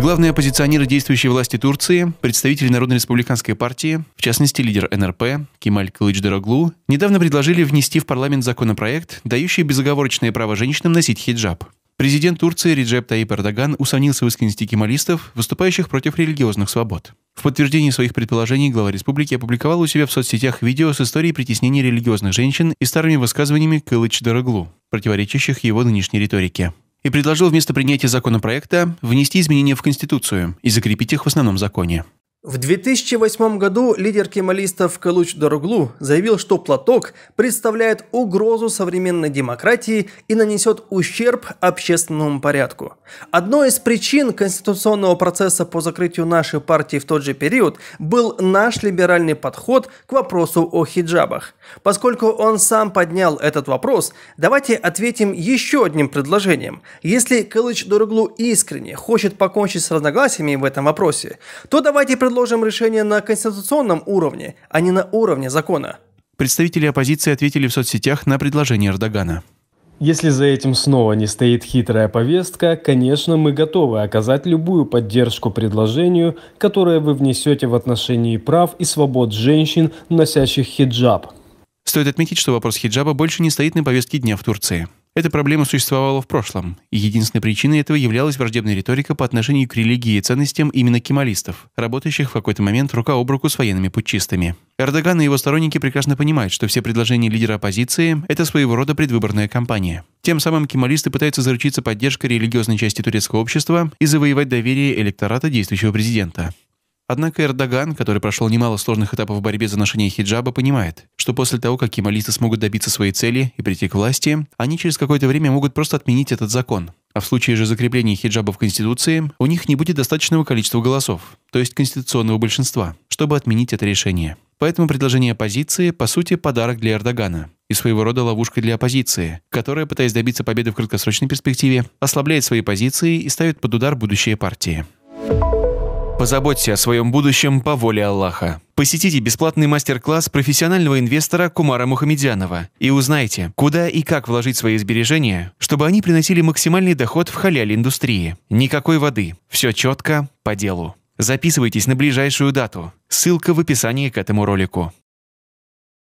Главные оппозиционеры действующей власти Турции, представители Народно-республиканской партии, в частности лидер НРП Кемаль Кылыч-Дороглу, недавно предложили внести в парламент законопроект, дающий безоговорочное право женщинам носить хиджаб. Президент Турции Реджеп Таип Эрдоган усомнился в искренности кемалистов, выступающих против религиозных свобод. В подтверждении своих предположений глава республики опубликовал у себя в соцсетях видео с историей притеснения религиозных женщин и старыми высказываниями Кылыч-Дороглу, противоречащих его нынешней риторике и предложил вместо принятия законопроекта внести изменения в Конституцию и закрепить их в основном законе. В 2008 году лидер кемалистов Калуч Дороглу заявил, что платок представляет угрозу современной демократии и нанесет ущерб общественному порядку. Одной из причин конституционного процесса по закрытию нашей партии в тот же период был наш либеральный подход к вопросу о хиджабах. Поскольку он сам поднял этот вопрос, давайте ответим еще одним предложением. Если Калыч Дороглу искренне хочет покончить с разногласиями в этом вопросе, то давайте предложим предложим решение на конституционном уровне, а не на уровне закона». Представители оппозиции ответили в соцсетях на предложение Эрдогана. Если за этим снова не стоит хитрая повестка, конечно, мы готовы оказать любую поддержку предложению, которое вы внесете в отношении прав и свобод женщин, носящих хиджаб. Стоит отметить, что вопрос хиджаба больше не стоит на повестке дня в Турции. Эта проблема существовала в прошлом, и единственной причиной этого являлась враждебная риторика по отношению к религии и ценностям именно кемалистов, работающих в какой-то момент рука об руку с военными путчистами. Эрдоган и его сторонники прекрасно понимают, что все предложения лидера оппозиции – это своего рода предвыборная кампания. Тем самым кемалисты пытаются заручиться поддержкой религиозной части турецкого общества и завоевать доверие электората действующего президента. Однако Эрдоган, который прошел немало сложных этапов в борьбе за ношение хиджаба, понимает, что после того, как кемалисты смогут добиться своей цели и прийти к власти, они через какое-то время могут просто отменить этот закон. А в случае же закрепления хиджаба в Конституции, у них не будет достаточного количества голосов, то есть конституционного большинства, чтобы отменить это решение. Поэтому предложение оппозиции, по сути, подарок для Эрдогана и своего рода ловушка для оппозиции, которая, пытаясь добиться победы в краткосрочной перспективе, ослабляет свои позиции и ставит под удар будущие партии. Позаботься о своем будущем по воле Аллаха. Посетите бесплатный мастер-класс профессионального инвестора Кумара Мухамедьянова и узнайте, куда и как вложить свои сбережения, чтобы они приносили максимальный доход в халяль индустрии. Никакой воды. Все четко, по делу. Записывайтесь на ближайшую дату. Ссылка в описании к этому ролику.